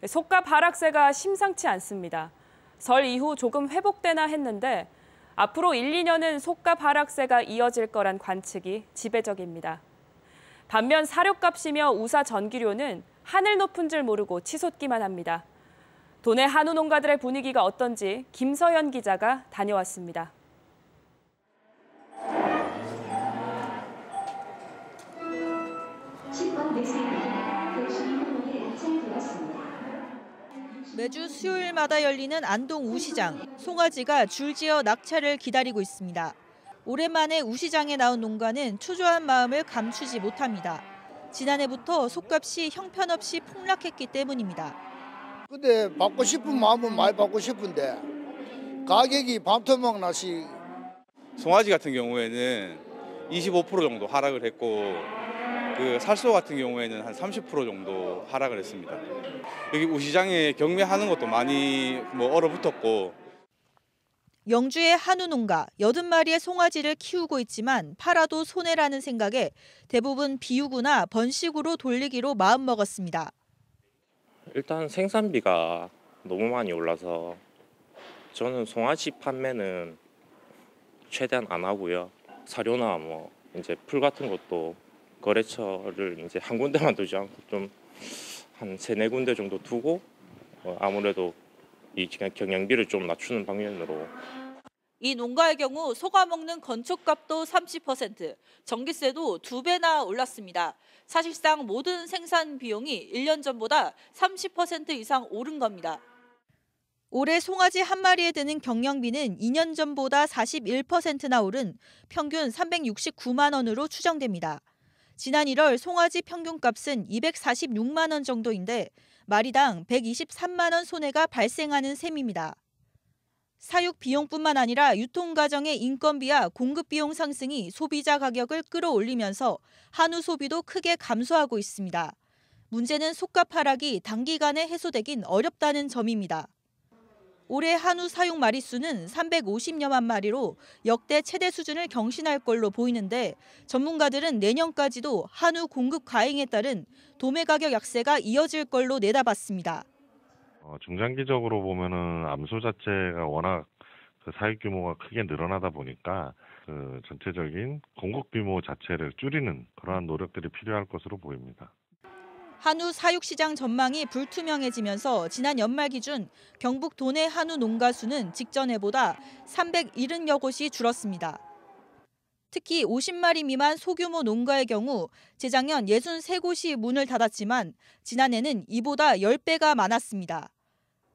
네, 속가발악세가 심상치 않습니다. 설 이후 조금 회복되나 했는데 앞으로 1, 2년은 속가발악세가 이어질 거란 관측이 지배적입니다. 반면 사료값이며 우사 전기료는 하늘 높은 줄 모르고 치솟기만 합니다. 도내 한우 농가들의 분위기가 어떤지 김서현 기자가 다녀왔습니다. 매주 수요일마다 열리는 안동 우시장. 송아지가 줄지어 낙찰을 기다리고 있습니다. 오랜만에 우시장에 나온 농가는 초조한 마음을 감추지 못합니다. 지난해부터 속값이 형편없이 폭락했기 때문입니다. 근데 받고 싶은 마음은 많이 받고 싶은데 가격이 밤토막 나시. 송아지 같은 경우에는 25% 정도 하락을 했고 그 살소 같은 경우에는 한 30% 정도 하락을 했습니다. 여기 우시장에 경매하는 것도 많이 뭐 얼어붙었고 영주의 한우 농가 80마리의 송아지를 키우고 있지만 팔아도 손해라는 생각에 대부분 비우거나 번식으로 돌리기로 마음먹었습니다. 일단 생산비가 너무 많이 올라서 저는 송아지 판매는 최대한 안 하고요. 사료나 뭐 이제 풀 같은 것도 거래처를 이제 한 군데만 두지 않고 좀 한 세 네 군데 정도 두고 어, 아무래도 이 경영비를 좀 낮추는 방면으로 이 농가의 경우 소가 먹는 건축값도 30%, 전기세도 두 배나 올랐습니다. 사실상 모든 생산 비용이 1년 전보다 30% 이상 오른 겁니다. 올해 송아지 한 마리에 드는 경영비는 2년 전보다 41%나 오른 평균 369만 원으로 추정됩니다. 지난 1월 송아지 평균값은 246만 원 정도인데 마리당 123만 원 손해가 발생하는 셈입니다. 사육 비용뿐만 아니라 유통 과정의 인건비와 공급 비용 상승이 소비자 가격을 끌어올리면서 한우 소비도 크게 감소하고 있습니다. 문제는 속값 하락이 단기간에 해소되긴 어렵다는 점입니다. 올해 한우 사육 마리수는 350여만 마리로 역대 최대 수준을 경신할 걸로 보이는데 전문가들은 내년까지도 한우 공급 과잉에 따른 도매 가격 약세가 이어질 걸로 내다봤습니다. 어, 중장기적으로 보면 암소 자체가 워낙 그 사육 규모가 크게 늘어나다 보니까 그 전체적인 공급 규모 자체를 줄이는 그러한 노력들이 필요할 것으로 보입니다. 한우 사육시장 전망이 불투명해지면서 지난 연말 기준 경북 도내 한우 농가 수는 직전해보다 370여 곳이 줄었습니다. 특히 50마리 미만 소규모 농가의 경우 재작년 63곳이 문을 닫았지만 지난해는 이보다 10배가 많았습니다.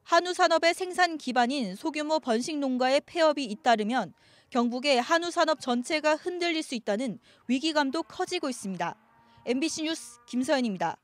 한우 산업의 생산 기반인 소규모 번식 농가의 폐업이 잇따르면 경북의 한우 산업 전체가 흔들릴 수 있다는 위기감도 커지고 있습니다. MBC 뉴스 김서연입니다.